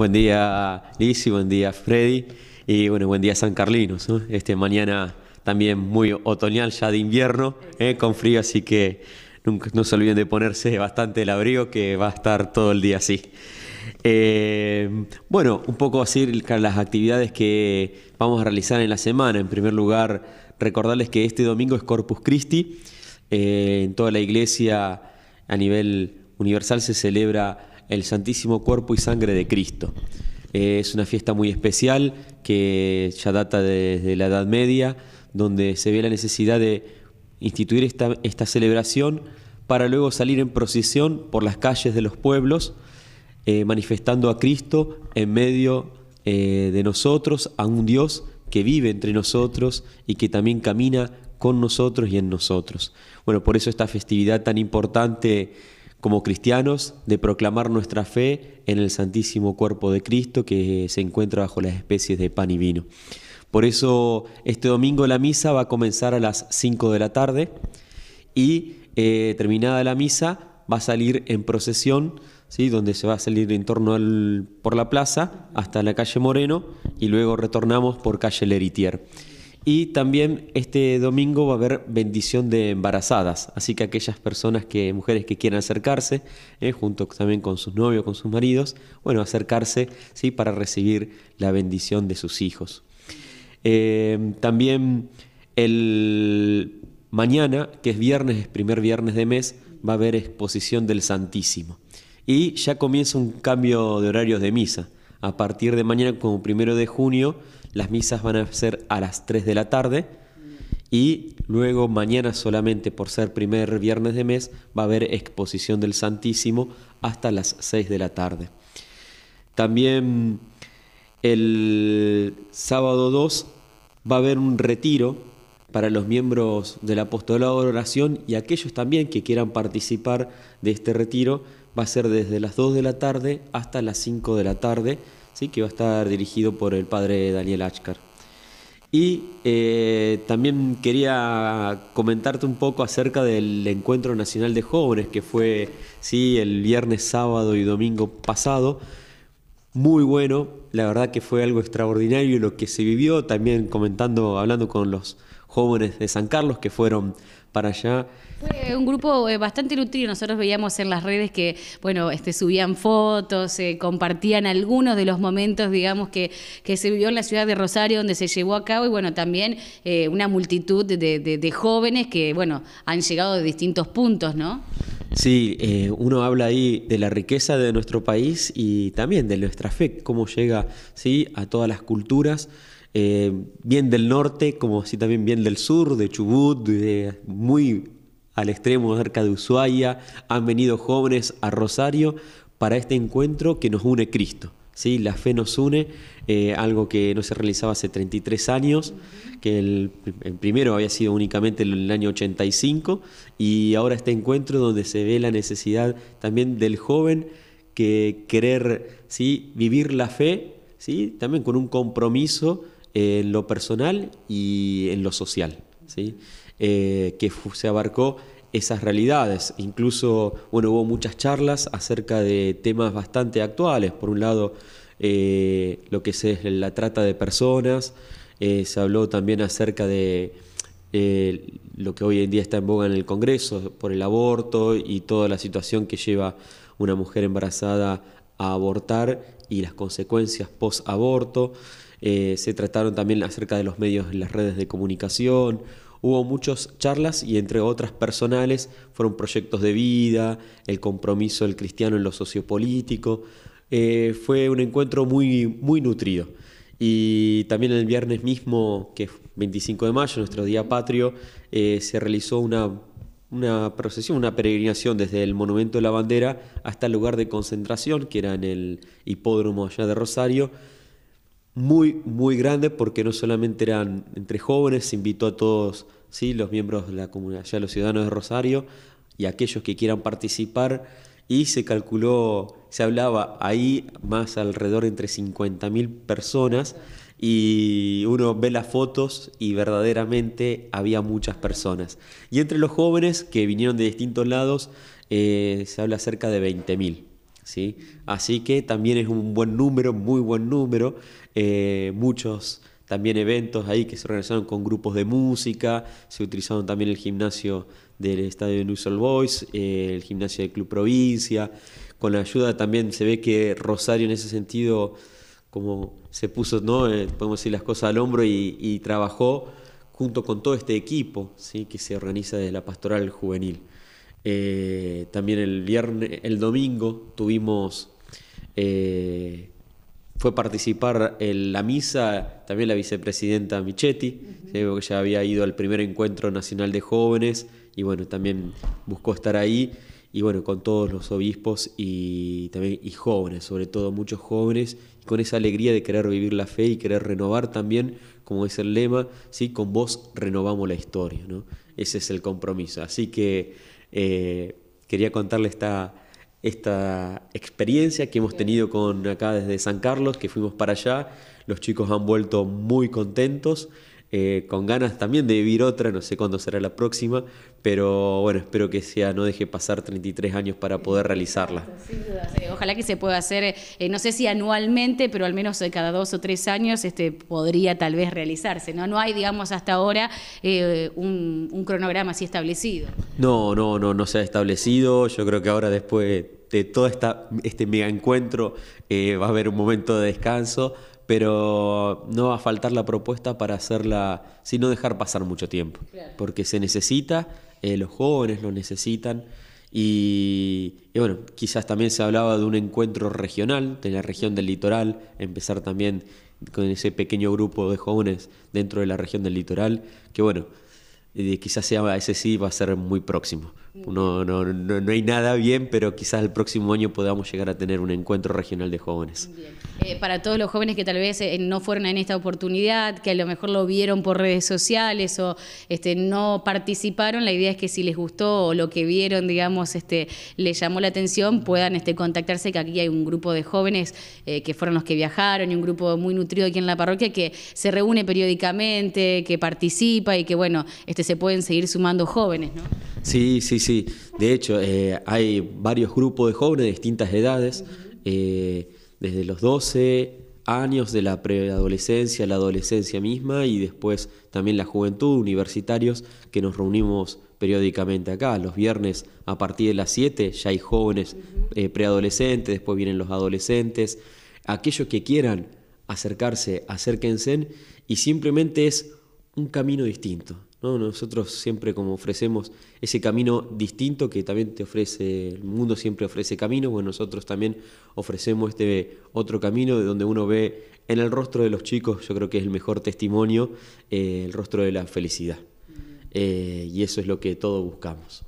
Buen día, y buen día, Freddy. Y bueno, buen día, San Carlinos. Este mañana también muy otoñal, ya de invierno, ¿eh? con frío, así que no se olviden de ponerse bastante el abrigo, que va a estar todo el día así. Eh, bueno, un poco así las actividades que vamos a realizar en la semana. En primer lugar, recordarles que este domingo es Corpus Christi. Eh, en toda la iglesia a nivel universal se celebra el Santísimo Cuerpo y Sangre de Cristo. Eh, es una fiesta muy especial que ya data desde la Edad Media, donde se ve la necesidad de instituir esta, celebración para luego salir en procesión por las calles de los pueblos, eh, manifestando a Cristo en medio eh, de nosotros, a un Dios que vive entre nosotros y que también camina con nosotros y en nosotros. Bueno, por eso esta festividad tan importante como cristianos de proclamar nuestra fe en el santísimo cuerpo de Cristo que se encuentra bajo las especies de pan y vino. Por eso este domingo la misa va a comenzar a las 5 de la tarde y eh, terminada la misa va a salir en procesión, ¿sí? donde se va a salir en torno al, por la plaza hasta la calle Moreno y luego retornamos por calle Leritier. Y también este domingo va a haber bendición de embarazadas, así que aquellas personas que, mujeres que quieran acercarse, eh, junto también con sus novios, con sus maridos, bueno, acercarse ¿sí? para recibir la bendición de sus hijos. Eh, también el mañana, que es viernes, es primer viernes de mes, va a haber exposición del Santísimo. Y ya comienza un cambio de horarios de misa. A partir de mañana, como primero de junio, las misas van a ser a las 3 de la tarde y luego mañana solamente por ser primer viernes de mes va a haber exposición del Santísimo hasta las 6 de la tarde. También el sábado 2 va a haber un retiro para los miembros del apostolado de oración y aquellos también que quieran participar de este retiro va a ser desde las 2 de la tarde hasta las 5 de la tarde que va a estar dirigido por el padre Daniel Achkar. Y eh, también quería comentarte un poco acerca del Encuentro Nacional de Jóvenes, que fue ¿sí? el viernes, sábado y domingo pasado. Muy bueno, la verdad que fue algo extraordinario lo que se vivió, también comentando, hablando con los jóvenes de San Carlos que fueron para allá. Fue un grupo eh, bastante nutrido. Nosotros veíamos en las redes que, bueno, este, subían fotos, eh, compartían algunos de los momentos, digamos, que, que, se vivió en la ciudad de Rosario, donde se llevó a cabo, y bueno, también eh, una multitud de, de, jóvenes que, bueno, han llegado de distintos puntos, ¿no? Sí, uno habla ahí de la riqueza de nuestro país y también de nuestra fe, cómo llega ¿sí? a todas las culturas. Eh, bien del norte, como así también bien del sur, de Chubut, de, muy al extremo cerca de Ushuaia, han venido jóvenes a Rosario para este encuentro que nos une Cristo. ¿sí? La fe nos une, eh, algo que no se realizaba hace 33 años, que el, primero había sido únicamente en el año 85, y ahora este encuentro donde se ve la necesidad también del joven que querer ¿sí? vivir la fe, ¿sí? también con un compromiso en lo personal y en lo social, eh, que se abarcó esas realidades. Incluso, hubo muchas charlas acerca de temas bastante actuales. Por un lado, eh, lo que es la trata de personas, eh, se habló también acerca de lo que hoy en día está en boga en el Congreso, por el aborto y toda la situación que lleva una mujer embarazada a abortar y las consecuencias post-aborto. Eh, se trataron también acerca de los medios en las redes de comunicación, hubo muchas charlas y entre otras personales fueron proyectos de vida, el compromiso del cristiano en lo sociopolítico, eh, fue un encuentro muy, muy nutrido. Y también el viernes mismo, que es 25 de mayo, nuestro día patrio, eh, se realizó una, una, procesión, una peregrinación desde el Monumento de la Bandera hasta el lugar de concentración, que era en el hipódromo allá de Rosario, muy, muy grande porque no solamente eran entre jóvenes, se invitó a todos ¿sí? los miembros de la comunidad, ya los ciudadanos de Rosario y aquellos que quieran participar y se calculó, se hablaba ahí más alrededor de entre 50.000 personas y uno ve las fotos y verdaderamente había muchas personas. Y entre los jóvenes que vinieron de distintos lados eh, se habla cerca de 20.000. ¿sí? Así que también es un buen número, muy buen número, eh, muchos también eventos ahí que se organizaron con grupos de música, se utilizaron también el gimnasio del estadio de Soul Boys, eh, el gimnasio del Club Provincia, con la ayuda también se ve que Rosario en ese sentido como se puso, ¿no? Eh, podemos decir las cosas al hombro y, trabajó junto con todo este equipo ¿sí? que se organiza desde la pastoral juvenil. Eh, también el viernes, el domingo tuvimos, eh, fue participar en la misa también la vicepresidenta Michetti, eh, que ya había ido al primer encuentro nacional de jóvenes y bueno, también buscó estar ahí y bueno, con todos los obispos y también y jóvenes, sobre todo muchos jóvenes, y con esa alegría de querer vivir la fe y querer renovar también, como es el lema, ¿sí? con vos renovamos la historia, ¿no? Ese es el compromiso. Así que eh, quería contarles esta, experiencia que hemos tenido con acá desde San Carlos, que fuimos para allá. Los chicos han vuelto muy contentos. Eh, con ganas también de vivir otra, no sé cuándo será la próxima, pero bueno, espero que sea, no deje pasar 33 años para poder realizarla. Ojalá que se pueda hacer, eh, no sé si anualmente, pero al menos eh, cada dos o tres años este, podría tal vez realizarse, ¿no? No hay, digamos, hasta ahora un, cronograma así establecido. No, no, no, no se ha establecido, yo creo que ahora después de todo este mega encuentro va a haber un momento de descanso, pero no va a faltar la propuesta para hacerla, sino dejar pasar mucho tiempo, porque se necesita, eh, los jóvenes lo necesitan. Y, bueno, quizás también se hablaba de un encuentro regional de la región del litoral, empezar también con ese pequeño grupo de jóvenes dentro de la región del litoral, que bueno, eh, quizás sea, ese sí va a ser muy próximo. No, no, no, hay nada bien, pero quizás el próximo año podamos llegar a tener un encuentro regional de jóvenes. Eh, para todos los jóvenes que tal vez eh, no fueron en esta oportunidad, que a lo mejor lo vieron por redes sociales o este, no participaron, la idea es que si les gustó o lo que vieron, digamos, este, les llamó la atención, puedan este, contactarse, que aquí hay un grupo de jóvenes eh, que fueron los que viajaron y un grupo muy nutrido aquí en la parroquia que se reúne periódicamente, que participa y que, bueno, este, se pueden seguir sumando jóvenes, ¿no? Sí, sí, sí. De hecho, eh, hay varios grupos de jóvenes de distintas edades, eh, desde los 12 años de la preadolescencia, la adolescencia misma y después también la juventud, universitarios, que nos reunimos periódicamente acá. Los viernes a partir de las 7 ya hay jóvenes eh, preadolescentes, después vienen los adolescentes. Aquellos que quieran acercarse, acérquense y simplemente es un camino distinto nosotros siempre como ofrecemos ese camino distinto que también te ofrece, el mundo siempre ofrece caminos, bueno, nosotros también ofrecemos este otro camino de donde uno ve en el rostro de los chicos, yo creo que es el mejor testimonio, eh, el rostro de la felicidad. Eh, y eso es lo que todos buscamos.